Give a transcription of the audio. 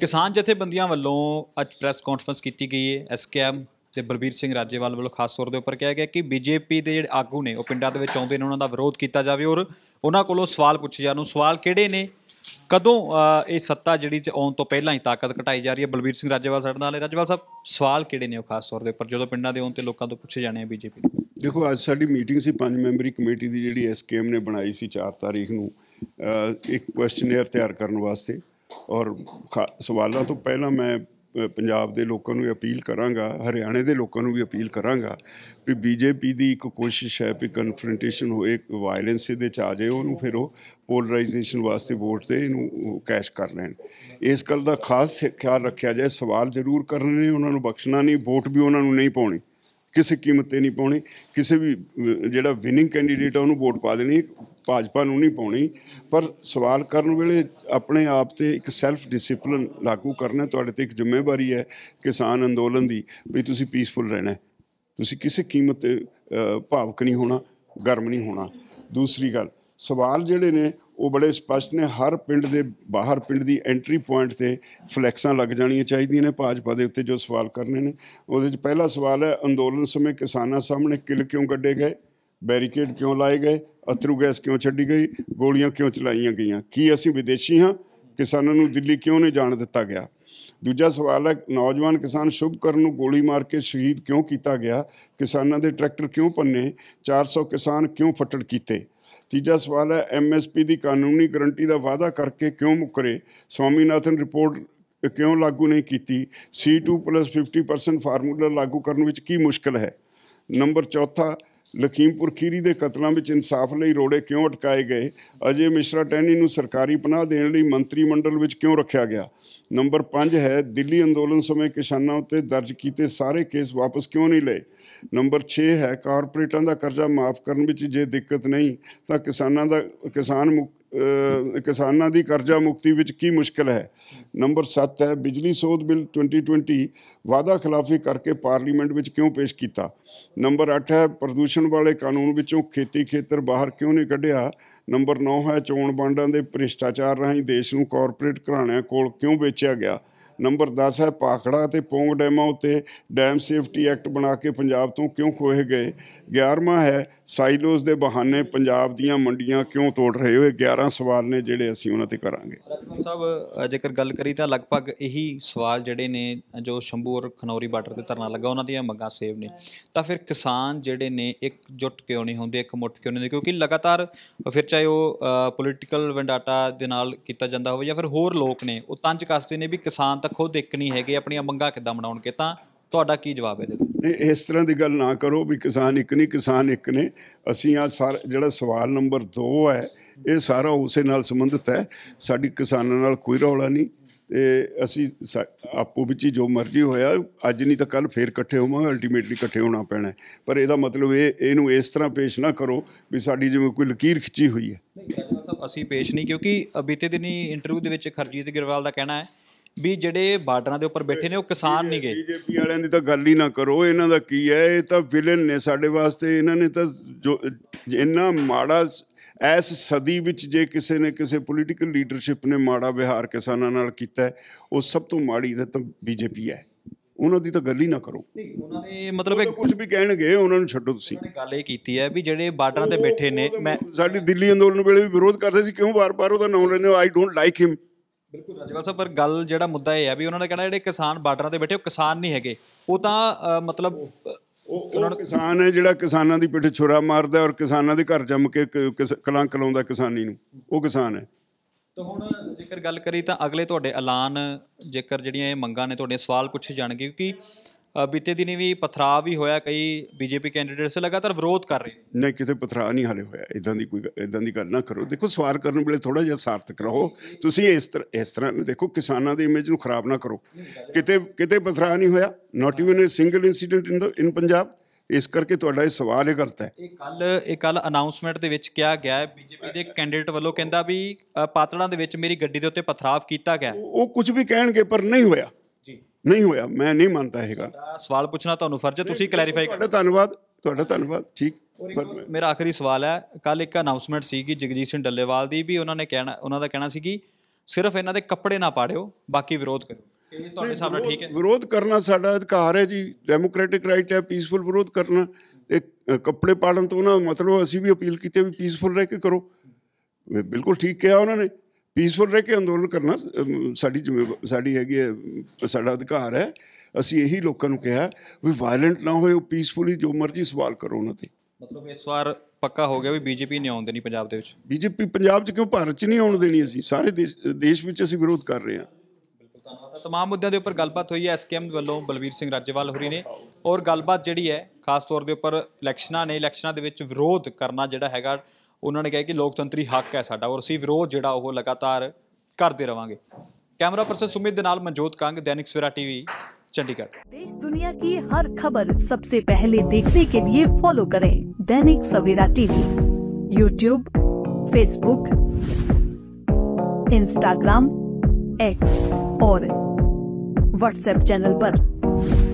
ਕਿਸਾਨ ਜਥੇਬੰਦੀਆਂ ਵੱਲੋਂ ਅੱਜ ਪ੍ਰੈਸ ਕਾਨਫਰੰਸ ਕੀਤੀ ਗਈ ਹੈ ਐਸਕੇਐਮ ਤੇ ਬਲਬੀਰ ਸਿੰਘ ਰਾਜੇਵਾਲ ਵੱਲੋਂ ਖਾਸ ਤੌਰ ਦੇ ਉੱਪਰ ਕਿਹਾ ਗਿਆ ਕਿ ਬੀਜੇਪੀ ਦੇ ਜਿਹੜੇ ਆਗੂ ਨੇ ਉਹ ਪਿੰਡਾਂ ਦੇ ਵਿੱਚ ਆਉਂਦੇ ਨੇ ਉਹਨਾਂ ਦਾ ਵਿਰੋਧ ਕੀਤਾ ਜਾਵੇ ਔਰ ਉਹਨਾਂ ਕੋਲੋਂ ਸਵਾਲ ਪੁੱਛੇ ਜਾਣ ਉਹ ਸਵਾਲ ਕਿਹੜੇ ਨੇ ਕਦੋਂ ਇਹ ਸੱਤਾ ਜਿਹੜੀ ਚ ਆਉਣ ਤੋਂ ਪਹਿਲਾਂ ਹੀ ਤਾਕਤ ਘਟਾਈ ਜਾ ਰਹੀ ਹੈ ਬਲਬੀਰ ਸਿੰਘ ਰਾਜੇਵਾਲ ਸਾਡੇ ਨਾਲ ਹੈ ਰਾਜੇਵਾਲ ਸਾਹਿਬ ਸਵਾਲ ਕਿਹੜੇ ਨੇ ਉਹ ਖਾਸ ਤੌਰ ਦੇ ਉੱਪਰ ਜਦੋਂ ਪਿੰਡਾਂ ਦੇ ਆਉਣ ਤੇ ਲੋਕਾਂ ਤੋਂ ਪੁੱਛੇ ਜਾਣੇ ਆ ਬੀਜੇਪੀ ਨੂੰ ਦੇਖੋ ਅੱਜ ਸਾਡੀ ਮੀਟਿੰਗ ਸੀ ਪੰਜ ਮੈਂਬਰੀ ਕਮੇਟੀ ਦੀ ਜਿਹੜੀ ਐਸਕੇਐਮ ਨੇ ਬਣਾਈ ਸੀ 4 ਤਾਰੀਖ ਨੂੰ ਇੱਕ ਕੁਐਸਚਨੇਅਰ ਤਿਆਰ ਕਰਨ ਵਾਸਤੇ ਔਰ ਸਵਾਲਾਂ ਤੋਂ ਪਹਿਲਾਂ ਮੈਂ ਪੰਜਾਬ ਦੇ ਲੋਕਾਂ ਨੂੰ ਅਪੀਲ ਕਰਾਂਗਾ ਹਰਿਆਣੇ ਦੇ ਲੋਕਾਂ ਨੂੰ ਵੀ ਅਪੀਲ ਕਰਾਂਗਾ ਕਿ ਬੀਜੇਪੀ ਦੀ ਇੱਕ ਕੋਸ਼ਿਸ਼ ਹੈ ਕਿ ਕਨਫਰੰਟੇਸ਼ਨ ਹੋਏ ਵਾਇਲੈਂਸ ਦੇ ਚ ਆ ਜਾਏ ਉਹਨੂੰ ਫਿਰ ਉਹ ਪੋਲਰਾਈਜੇਸ਼ਨ ਵਾਸਤੇ ਵੋਟ ਤੇ ਇਹਨੂੰ ਕੈਸ਼ ਕਰ ਲੈਣ ਇਸ ਗੱਲ ਦਾ ਖਾਸ ਖਿਆਲ ਰੱਖਿਆ ਜਾਏ ਸਵਾਲ ਜ਼ਰੂਰ ਕਰਨੇ ਨੇ ਉਹਨਾਂ ਨੂੰ ਬਖਸ਼ਣਾ ਨਹੀਂ ਵੋਟ ਵੀ ਉਹਨਾਂ ਨੂੰ ਨਹੀਂ ਪਾਉਣੀ ਕਿਸੇ ਕੀਮਤ ਤੇ ਨਹੀਂ ਪਾਉਣੀ ਕਿਸੇ ਵੀ ਜਿਹੜਾ ਵਿਨਿੰਗ ਕੈਂਡੀਡੇਟ ਆ ਉਹਨੂੰ ਵੋਟ ਪਾ ਦੇਣੀ ਭਾਜਪਾ ਨੂੰ ਨਹੀਂ ਪਾਉਣੀ ਪਰ ਸਵਾਲ ਕਰਨ ਵੇਲੇ ਆਪਣੇ ਆਪ ਤੇ ਇੱਕ ਸੈਲਫ ਡਿਸਪਲਿਨ ਲਾਗੂ ਕਰਨਾ ਤੁਹਾਡੇ ਤੇ ਇੱਕ ਜ਼ਿੰਮੇਵਾਰੀ ਹੈ ਕਿਸਾਨ ਅੰਦੋਲਨ ਦੀ ਵੀ ਤੁਸੀਂ ਪੀਸਫੁਲ ਰਹਿਣਾ ਤੁਸੀਂ ਕਿਸੇ ਕੀਮਤ ਤੇ ਭਾਵਕ ਨਹੀਂ ਹੋਣਾ ਗਰਮ ਨਹੀਂ ਹੋਣਾ ਦੂਸਰੀ ਗੱਲ ਸਵਾਲ ਜਿਹੜੇ ਨੇ ਉਹ ਬੜੇ ਸਪਸ਼ਟ ਨੇ ਹਰ ਪਿੰਡ ਦੇ ਬਾਹਰ ਪਿੰਡ ਦੀ ਐਂਟਰੀ ਪੁਆਇੰਟ ਤੇ ਫਲੈਕਸਾਂ ਲੱਗ ਜਾਣੀਆਂ ਚਾਹੀਦੀਆਂ ਨੇ ਭਾਜਪਾ ਦੇ ਉੱਤੇ ਜੋ ਸਵਾਲ ਕਰਨੇ ਨੇ ਉਹਦੇ ਵਿੱਚ ਪਹਿਲਾ ਸਵਾਲ ਹੈ ਅੰਦੋਲਨ ਸਮੇਂ ਕਿਸਾਨਾਂ ਸਾਹਮਣੇ ਕਿਲ ਕਿਉਂ ਕੱਢੇ ਗਏ ਬੈਰੀਕੇਡ ਕਿਉਂ ਲਾਏ ਗਏ ਅਥਰੂ ਗੈਸ ਕਿਉਂ ਛੱਡੀ ਗਈ ਗੋਲੀਆਂ ਕਿਉਂ ਚਲਾਈਆਂ ਗਈਆਂ ਕੀ ਅਸੀਂ ਵਿਦੇਸ਼ੀ ਹਾਂ ਕਿਸਾਨਾਂ ਨੂੰ ਦਿੱਲੀ ਕਿਉਂ ਨਹੀਂ ਜਾਣ ਦਿੱਤਾ ਗਿਆ ਦੂਜਾ ਸਵਾਲ ਹੈ ਨੌਜਵਾਨ ਕਿਸਾਨ ਸ਼ੁਭਕਰਨ ਨੂੰ ਗੋਲੀ ਮਾਰ ਕੇ ਸ਼ਹੀਦ ਕਿਉਂ ਕੀਤਾ ਗਿਆ ਕਿਸਾਨਾਂ ਦੇ ਟਰੈਕਟਰ ਕਿਉਂ ਪੰਨੇ 400 ਕਿਸਾਨ ਕਿਉਂ ਫਟੜ ਕੀਤੇ ਤੀਜਾ ਸਵਾਲ ਹੈ ਐਮਐਸਪੀ ਦੀ ਕਾਨੂੰਨੀ ਗਰੰਟੀ ਦਾ ਵਾਅਦਾ ਕਰਕੇ ਕਿਉਂ ਮੁਕਰੇ ਸਵਾਮੀਨਾਥਨ ਰਿਪੋਰਟ ਕਿਉਂ ਲਾਗੂ ਨਹੀਂ ਕੀਤੀ C2+50% ਫਾਰਮੂਲਾ ਲਾਗੂ ਕਰਨ ਵਿੱਚ ਕੀ ਮੁਸ਼ਕਲ ਹੈ ਨੰਬਰ ਚੌਥਾ ਲਖੀਮਪੁਰ ਖੀਰੀ ਦੇ ਕਤਲਾਂ ਵਿੱਚ ਇਨਸਾਫ ਲਈ ਰੋੜੇ ਕਿਉਂ ਅਟਕਾਏ ਗਏ ਅਜੇ ਮਿਸ਼ਰਾ ਟੈਨੀ ਨੂੰ ਸਰਕਾਰੀ ਪਨਾਹ ਦੇਣ ਲਈ ਮੰਤਰੀ ਮੰਡਲ ਵਿੱਚ ਕਿਉਂ ਰੱਖਿਆ ਗਿਆ ਨੰਬਰ 5 ਹੈ ਦਿੱਲੀ ਅੰਦੋਲਨ ਸਮੇਂ ਕਿਸਾਨਾਂ ਉੱਤੇ ਦਰਜ ਕੀਤੇ ਸਾਰੇ ਕੇਸ ਵਾਪਸ ਕਿਉਂ ਨਹੀਂ ਲਏ ਨੰਬਰ 6 ਹੈ ਕਾਰਪੋਰੇਟਾਂ ਦਾ ਕਰਜ਼ਾ ਮਾਫ ਕਰਨ ਵਿੱਚ ਜੇ ਦਿੱਕਤ ਨਹੀਂ ਤਾਂ ਕਿਸਾਨਾਂ ਦਾ ਕਿਸਾਨ ਕਿਸਾਨਾਂ ਦੀ ਕਰਜ਼ਾ ਮੁਕਤੀ ਵਿੱਚ ਕੀ ਮੁਸ਼ਕਲ ਹੈ ਨੰਬਰ 7 ਹੈ ਬਿਜਲੀ ਸੋਧ ਬਿੱਲ 2020 ਵਾਅਦਾ ਖਿਲਾਫੀ ਕਰਕੇ ਪਾਰਲੀਮੈਂਟ ਵਿੱਚ ਕਿਉਂ ਪੇਸ਼ ਕੀਤਾ ਨੰਬਰ 8 ਹੈ ਪ੍ਰਦੂਸ਼ਣ ਵਾਲੇ ਕਾਨੂੰਨ ਵਿੱਚੋਂ ਖੇਤੀ ਖੇਤਰ ਬਾਹਰ ਕਿਉਂ ਨਹੀਂ ਕੱਢਿਆ ਨੰਬਰ 9 ਹੈ ਚੋਣ ਬਾਂਡਾਂ ਦੇ ਭ੍ਰਿਸ਼ਟਾਚਾਰ ਰਾਹੀਂ ਦੇਸ਼ ਨੂੰ ਕਾਰਪੋਰੇਟ ਘਰਾਣਿਆਂ ਕੋਲ ਕਿਉਂ ਵੇਚਿਆ ਗਿਆ ਨੰਬਰ 10 ਹੈ ਪਾਖੜਾ ਤੇ ਪੌਂਗ ਡੈਮਾਂ ਉਤੇ ਡੈਮ ਸੇਫਟੀ ਐਕਟ ਬਣਾ ਕੇ ਪੰਜਾਬ ਤੋਂ ਕਿਉਂ ਖੋਏ ਗਏ 11ਵਾਂ ਹੈ ਸਾਈਲੋਜ਼ ਦੇ ਬਹਾਨੇ ਪੰਜਾਬ ਦੀਆਂ ਮੰਡੀਆਂ ਕਿਉਂ ਤੋੜ ਰਹੇ ਹੋ ਇਹ 11 ਸਵਾਲ ਨੇ ਜਿਹੜੇ ਅਸੀਂ ਉਹਨਾਂ ਤੇ ਕਰਾਂਗੇ ਸਾਹਿਬ ਜੇਕਰ ਗੱਲ ਕਰੀ ਤਾਂ ਲਗਭਗ ਇਹੀ ਸਵਾਲ ਜਿਹੜੇ ਨੇ ਜੋ ਸ਼ੰਭੂ ਔਰ ਖਨੌਰੀ ਬਾਰਡਰ ਤੇ ਧਰਨਾ ਲੱਗਾ ਉਹਨਾਂ ਦੀਆਂ ਮੰਗਾਂ ਸੇਵ ਨੇ ਤਾਂ ਫਿਰ ਕਿਸਾਨ ਜਿਹੜੇ ਨੇ ਇੱਕ ਜੁੱਟ ਕਿਉਂ ਨਹੀਂ ਹੁੰਦੇ ਇੱਕ ਮੁੱਠ ਕਿਉਂ ਨਹੀਂ ਹੁੰਦੇ ਕਿਉਂਕਿ ਲਗਾਤਾਰ ਫਿਰ ਚਾਹੇ ਉਹ ਪੋਲੀਟੀਕਲ ਵੰਡਾਟਾ ਦੇ ਨਾਲ ਕੀਤਾ ਜਾਂਦਾ ਹੋਵੇ ਜਾਂ ਫਿਰ ਹੋਰ ਲੋਕ ਨੇ ਉਹ ਤੰਜ ਕੱਸਦੇ ਨੇ ਵੀ ਕਿਸਾਨ ਤਾਂ ਤਾਂ ਖੁਦ ਇੱਕ ਨਹੀਂ ਹੈਗੇ ਆਪਣੀਆਂ ਮੰਗਾਂ ਕਿੱਦਾਂ ਬਣਾਉਣਗੇ ਤਾਂ ਤੁਹਾਡਾ ਕੀ ਜਵਾਬ ਹੈ ਇਹਦੇ ਇਸ ਤਰ੍ਹਾਂ ਦੀ ਗੱਲ ਨਾ ਕਰੋ ਵੀ ਕਿਸਾਨ ਇੱਕ ਨਹੀਂ ਕਿਸਾਨ ਇੱਕ ਨੇ ਅਸੀਂ ਆ ਜਿਹੜਾ ਸਵਾਲ ਨੰਬਰ 2 ਹੈ ਇਹ ਸਾਰਾ ਉਸੇ ਨਾਲ ਸੰਬੰਧਿਤ ਹੈ ਸਾਡੀ ਕਿਸਾਨਾਂ ਨਾਲ ਕੋਈ ਰੌਲਾ ਨਹੀਂ ਤੇ ਅਸੀਂ ਆਪੋ ਵਿੱਚ ਹੀ ਜੋ ਮਰਜ਼ੀ ਹੋਇਆ ਅੱਜ ਨਹੀਂ ਤਾਂ ਕੱਲ ਫੇਰ ਇਕੱਠੇ ਹੋਵਾਂਗੇ ਅਲਟੀਮੇਟਲੀ ਇਕੱਠੇ ਹੋਣਾ ਪੈਣਾ ਪਰ ਇਹਦਾ ਮਤਲਬ ਇਹ ਇਹਨੂੰ ਇਸ ਤਰ੍ਹਾਂ ਪੇਸ਼ ਨਾ ਕਰੋ ਵੀ ਸਾਡੀ ਜਿਵੇਂ ਕੋਈ ਲਕੀਰ ਖਿੱਚੀ ਹੋਈ ਹੈ ਨਹੀਂ ਸਾਹਿਬ ਅਸੀਂ ਪੇਸ਼ ਨਹੀਂ ਕਿਉਂਕਿ ਬੀਤੇ ਦਿਨੀ ਇੰਟਰਵਿਊ ਦੇ ਵਿੱਚ ਖਰਜੀਤ ਗਿਰਵਾਲ ਦਾ ਕਹਿਣਾ ਹੈ ਵੀ ਜਿਹੜੇ ਬਾਰਡਰਾਂ ਦੇ ਉੱਪਰ ਬੈਠੇ ਨੇ ਉਹ ਕਿਸਾਨ ਨਹੀਂ ਗਏ ਬੀਜੇਪੀ ਵਾਲਿਆਂ ਦੀ ਤਾਂ ਗੱਲ ਹੀ ਨਾ ਕਰੋ ਇਹਨਾਂ ਦਾ ਕੀ ਹੈ ਇਹ ਤਾਂ ਵਿਲਨ ਨੇ ਸਾਡੇ ਵਾਸਤੇ ਇਹਨਾਂ ਨੇ ਤਾਂ ਜੋ ਇੰਨਾ ਮਾੜਾ ਇਸ ਸਦੀ ਵਿੱਚ ਜੇ ਕਿਸੇ ਨੇ ਕਿਸੇ ਪੋਲੀਟੀਕਲ ਲੀਡਰਸ਼ਿਪ ਨੇ ਮਾੜਾ ਵਿਹਾਰ ਕਿਸਾਨਾਂ ਨਾਲ ਕੀਤਾ ਉਹ ਸਭ ਤੋਂ ਮਾੜੀ ਤਾਂ ਬੀਜੇਪੀ ਹੈ ਉਹਨਾਂ ਦੀ ਤਾਂ ਗੱਲ ਹੀ ਨਾ ਕਰੋ ਨਹੀਂ ਉਹਨਾਂ ਨੇ ਮਤਲਬ ਕੁਝ ਵੀ ਕਹਿਣਗੇ ਉਹਨਾਂ ਨੂੰ ਛੱਡੋ ਤੁਸੀਂ ਉਹਨਾਂ ਨੇ ਗੱਲ ਇਹ ਕੀਤੀ ਹੈ ਵੀ ਜਿਹੜੇ ਬਾਰਡਰਾਂ ਤੇ ਬੈਠੇ ਨੇ ਮੈਂ ਸਾਡੀ ਦਿੱਲੀ ਅੰਦੋਲਨ ਵੇਲੇ ਵੀ ਵਿਰੋਧ ਕਰਦੇ ਸੀ ਕਿਉਂ ਵਾਰ-ਵਾਰ ਉਹਦਾ ਨਾਮ ਲੈਂਦੇ ਆਈ ਡੋਨਟ ਲਾਈਕ ਹਿਮ ਬਿਲਕੁਲ ਰਾਜਵਾਲ ਸਾਹਿਬ ਪਰ ਗੱਲ ਜਿਹੜਾ ਮੁੱਦਾ ਇਹ ਹੈ ਵੀ ਉਹਨਾਂ ਨੇ ਕਹਿਣਾ ਜਿਹੜੇ ਕਿਸਾਨ ਬਾਰਡਰਾਂ ਤੇ ਬੈਠੇ ਉਹ ਕਿਸਾਨ ਨਹੀਂ ਹੈਗੇ ਉਹ ਤਾਂ ਮਤਲਬ ਉਹ ਕਿਸਾਨ ਹੈ ਜਿਹੜਾ ਕਿਸਾਨਾਂ ਦੀ ਪਿੱਠ ਛੁਰਾ ਮਾਰਦਾ ਔਰ ਕਿਸਾਨਾਂ ਦੇ ਘਰ ਜੰਮ ਕੇ ਕਲੰਕ ਲਾਉਂਦਾ ਕਿਸਾਨੀ ਨੂੰ ਉਹ ਕਿਸਾਨ ਹੈ ਤਾਂ ਹੁਣ ਜੇਕਰ ਗੱਲ ਕਰੀ ਤਾਂ ਅਗਲੇ ਤੁਹਾਡੇ ਐਲਾਨ ਜੇਕਰ ਜਿਹੜੀਆਂ ਇਹ ਮੰਗਾਂ ਨੇ ਤੁਹਾਡੇ ਸਵਾਲ ਪੁੱਛੇ ਜਾਣਗੇ ਕਿਉਂਕਿ ਬੀਤੇ ਦਿਨੀ ਵੀ ਪਥਰਾਵ ਵੀ ਹੋਇਆ ਕਈ ਬੀਜੇਪੀ ਕੈਂਡੀਡੇਟਸ ਲਗਾਤਾਰ ਵਿਰੋਧ ਕਰ ਰਹੇ ਨੇ ਨਹੀਂ ਕਿਤੇ ਪਥਰਾ ਨਹੀਂ ਹਾਲੇ ਹੋਇਆ ਇਦਾਂ ਦੀ ਕੋਈ ਇਦਾਂ ਦੀ ਗੱਲ ਨਾ ਕਰੋ ਦੇਖੋ ਸਵਾਰ ਕਰਨ ਵੇਲੇ ਥੋੜਾ ਜਿਹਾ ਸਾਰਥਕ ਰਹੋ ਤੁਸੀਂ ਇਸ ਤਰ੍ਹਾਂ ਇਸ ਤਰ੍ਹਾਂ ਦੇਖੋ ਕਿਸਾਨਾਂ ਦੀ ਇਮੇਜ ਨੂੰ ਖਰਾਬ ਨਾ ਕਰੋ ਕਿਤੇ ਕਿਤੇ ਪਥਰਾ ਨਹੀਂ ਹੋਇਆ not even a single incident in the in Punjab ਇਸ ਕਰਕੇ ਤੁਹਾਡਾ ਇਹ ਸਵਾਲ ਇਹ ਗਲਤ ਹੈ ਇਹ ਕੱਲ ਇਹ ਕੱਲ ਅਨਾਉਂਸਮੈਂਟ ਦੇ ਵਿੱਚ ਕਿਹਾ ਗਿਆ ਹੈ ਬੀਜੇਪੀ ਦੇ ਕੈਂਡੀਡੇਟ ਵੱਲੋਂ ਕਹਿੰਦਾ ਵੀ ਪਾਤੜਾਂ ਦੇ ਵਿੱਚ ਮੇਰੀ ਗੱਡੀ ਦੇ ਉੱਤੇ ਪਥਰਾਵ ਕੀਤਾ ਗਿਆ ਉਹ ਕੁਝ ਵੀ ਕਹਿਣਗੇ ਪਰ ਨਹੀਂ ਹੋਇਆ ਜੀ ਨਹੀਂ ਹੋਇਆ ਮੈਂ ਨਹੀਂ ਮੰਨਦਾ ਇਹ ਗੱਲ ਸਵਾਲ ਪੁੱਛਣਾ ਤੁਹਾਨੂੰ ਫਰਜ਼ ਹੈ ਤੁਸੀਂ ਕਲੈਰੀਫਾਈ ਕਰੋ ਤੁਹਾਡਾ ਧੰਨਵਾਦ ਤੁਹਾਡਾ ਧੰਨਵਾਦ ਠੀਕ ਮੇਰਾ ਆਖਰੀ ਸਵਾਲ ਹੈ ਕੱਲ ਇੱਕ ਅਨਾਉਂਸਮੈਂਟ ਸੀਗੀ ਜਗਜੀਤ ਸਿੰਘ ਡੱਲੇਵਾਲ ਦੀ ਵੀ ਉਹਨਾਂ ਨੇ ਕਹਿਣਾ ਉਹਨਾਂ ਦਾ ਕਹਿਣਾ ਸੀ ਕਿ ਸਿਰਫ ਇਹਨਾਂ ਦੇ ਕੱਪੜੇ ਨਾ ਪਾੜਿਓ ਬਾਕੀ ਵਿਰੋਧ ਕਰੋ ਇਹ ਤੁਹਾਡੇ ਹਿਸਾਬ ਨਾਲ ਠੀਕ ਹੈ ਵਿਰੋਧ ਕਰਨਾ ਸਾਡਾ ਅਧਿਕਾਰ ਹੈ ਜੀ ਡੈਮੋਕ੍ਰੈਟਿਕ ਰਾਈਟ ਹੈ ਪੀਸਫੁਲ ਵਿਰੋਧ ਕਰਨਾ ਤੇ ਕੱਪੜੇ ਪਾੜਨ ਤੋਂ ਉਹਨਾਂ ਮਤਲਬ ਅਸੀਂ ਵੀ ਅਪੀਲ ਕੀਤੀ ਵੀ ਪੀਸਫੁਲ ਰਹਿ ਕੇ ਕਰੋ ਬਿਲਕੁਲ ਠੀਕ ਕਿਹਾ ਉਹਨਾਂ ਨੇ ਪੀਸਫੁਲ ਰਹਿ ਕੇ ਅੰਦੋਲਨ ਕਰਨਾ ਸਾਡੀ ਸਾਡੀ ਹੈਗੀ ਹੈ ਸਾਡਾ ਅਧਿਕਾਰ ਹੈ ਅਸੀਂ ਇਹੀ ਲੋਕਾਂ ਨੂੰ ਕਿਹਾ ਵੀ ਵਾਇਲੈਂਟ ਨਾ ਹੋਏ ਉਹ ਪੀਸਫੁਲੀ ਜੋ ਮਰਜ਼ੀ ਸਵਾਲ ਕਰੋ ਉਹਨਾਂ ਤੇ ਮਤਲਬ ਇਸ ਵਾਰ ਪੱਕਾ ਹੋ ਗਿਆ ਵੀ ਬੀਜੇਪੀ ਨਹੀਂ ਆਉਣ ਦੇਣੀ ਪੰਜਾਬ ਦੇ ਵਿੱਚ ਬੀਜੇਪੀ ਪੰਜਾਬ 'ਚ ਕਿਉਂ ਭਾਰਤ 'ਚ ਨਹੀਂ ਆਉਣ ਦੇਣੀ ਅਸੀਂ ਸਾਰੇ ਦੇਸ਼ ਵਿੱਚ ਅਸੀਂ ਵਿਰੋਧ ਕਰ ਰਹੇ ਹਾਂ ਤਾਂ तमाम ਮੁੱਦਿਆਂ ਦੇ ਉੱਪਰ ਗੱਲਬਾਤ ਹੋਈ ਹੈ ਐਸਕੇਐਮ ਵੱਲੋਂ ਬਲਵੀਰ ਸਿੰਘ ਰਾਜੇਵਾਲ ਹੋਰੀ ਨੇ ਔਰ ਗੱਲਬਾਤ ਜਿਹੜੀ ਹੈ ਖਾਸ ਤੌਰ ਦੇ ਉੱਪਰ ਇਲੈਕਸ਼ਨਾਂ ਨੇ ਇਲੈਕਸ਼ਨਾਂ ਦੇ ਵਿੱਚ ਵਿਰੋਧ ਕਰਨਾ ਜਿਹੜਾ ਹੈਗਾ ਉਹਨਾਂ ਨੇ ਕਿਹਾ ਕਿ ਲੋਕਤੰਤਰੀ ਹੱਕ ਹੈ ਸਾਡਾ ਔਰ ਅਸੀਂ ਵਿਰੋਧ ਜਿਹੜਾ ਉਹ ਲਗਾਤਾਰ ਕਰਦੇ ਰਵਾਂਗੇ ਕੈਮਰਾ ਸੁਮਿਤ ਦੇ ਨਾਲ ਮਨਜੋਤ ਕੰਗ ਦੈਨਿਕ ਸਵੇਰਾ ਟੀਵੀ ਚੰਡੀਗੜ੍ਹ ਦੇਸ਼ ਦੁਨੀਆ दुनिया ਹਰ ਖਬਰ ਸਭ ਤੋਂ ਪਹਿਲੇ ਦੇਖਣ के ਲਈ ਫੋਲੋ ਕਰੇ Dainik Savera TV YouTube Facebook Instagram X और व्हाट्सएप चैनल पर